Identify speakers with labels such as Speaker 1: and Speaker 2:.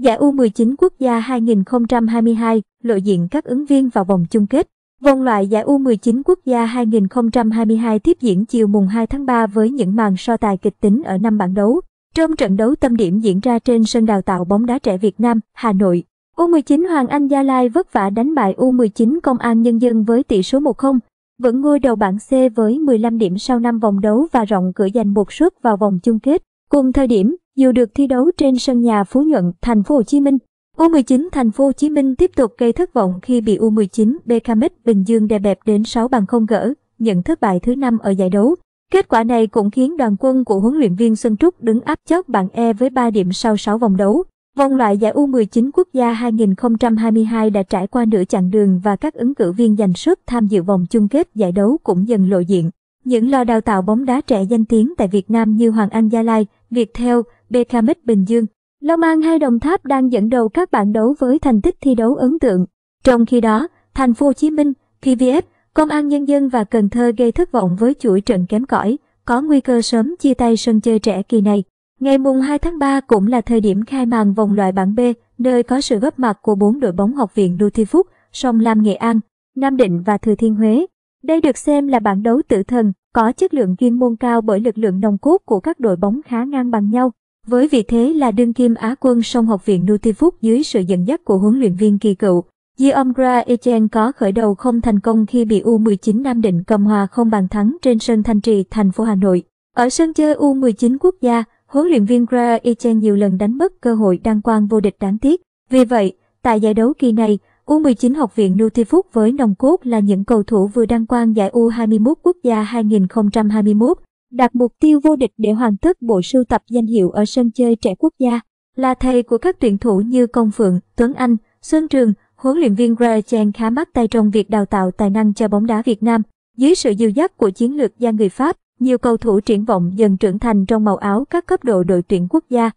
Speaker 1: Giải dạ U19 quốc gia 2022, lộ diện các ứng viên vào vòng chung kết. Vòng loại giải dạ U19 quốc gia 2022 tiếp diễn chiều mùng 2 tháng 3 với những màn so tài kịch tính ở năm bảng đấu. Trong trận đấu tâm điểm diễn ra trên sân đào tạo bóng đá trẻ Việt Nam, Hà Nội, U19 Hoàng Anh Gia Lai vất vả đánh bại U19 Công an Nhân dân với tỷ số 1-0, vẫn ngôi đầu bảng C với 15 điểm sau 5 vòng đấu và rộng cửa giành một suất vào vòng chung kết. Cùng thời điểm, dù được thi đấu trên sân nhà Phú Nhuận, thành phố Hồ Chí Minh. U19 thành phố Hồ Chí Minh tiếp tục gây thất vọng khi bị U19 BKMX Bình Dương đè bẹp đến 6 bàn không gỡ, nhận thất bại thứ năm ở giải đấu. Kết quả này cũng khiến đoàn quân của huấn luyện viên Xuân Trúc đứng áp chót bảng E với 3 điểm sau 6 vòng đấu. Vòng loại giải U19 quốc gia 2022 đã trải qua nửa chặng đường và các ứng cử viên giành suất tham dự vòng chung kết giải đấu cũng dần lộ diện. Những lò đào tạo bóng đá trẻ danh tiếng tại Việt Nam như Hoàng Anh Gia Lai, việt theo BKMX Bình Dương. Long An hay Đồng Tháp đang dẫn đầu các bảng đấu với thành tích thi đấu ấn tượng. Trong khi đó, Thành phố Hồ Chí Minh, PVF, Công an Nhân dân và Cần Thơ gây thất vọng với chuỗi trận kém cỏi, có nguy cơ sớm chia tay sân chơi trẻ kỳ này. Ngày mùng 2 tháng 3 cũng là thời điểm khai màn vòng loại bảng B, nơi có sự góp mặt của bốn đội bóng học viện Đô Thi Phúc, Sông Lam Nghệ An, Nam Định và Thừa Thiên Huế. Đây được xem là bảng đấu tử thần, có chất lượng chuyên môn cao bởi lực lượng nồng cốt của các đội bóng khá ngang bằng nhau. Với vị thế là đương kim Á quân sông học viện Nutifoot dưới sự dẫn dắt của huấn luyện viên kỳ cựu, Yeomgra Echen có khởi đầu không thành công khi bị U19 Nam Định cầm hòa không bàn thắng trên sân Thanh Trì, thành phố Hà Nội. Ở sân chơi U19 quốc gia, huấn luyện viên Gra Echen nhiều lần đánh mất cơ hội đăng quang vô địch đáng tiếc. Vì vậy, tại giải đấu kỳ này, U19 học viện Nutifoot với nòng cốt là những cầu thủ vừa đăng quang giải U21 quốc gia 2021 đặt mục tiêu vô địch để hoàn tất bộ sưu tập danh hiệu ở sân chơi trẻ quốc gia, là thầy của các tuyển thủ như Công Phượng, Tuấn Anh, Xuân Trường, huấn luyện viên Ray Chen khá mắt tay trong việc đào tạo tài năng cho bóng đá Việt Nam. Dưới sự dìu dắt của chiến lược gia người Pháp, nhiều cầu thủ triển vọng dần trưởng thành trong màu áo các cấp độ đội tuyển quốc gia.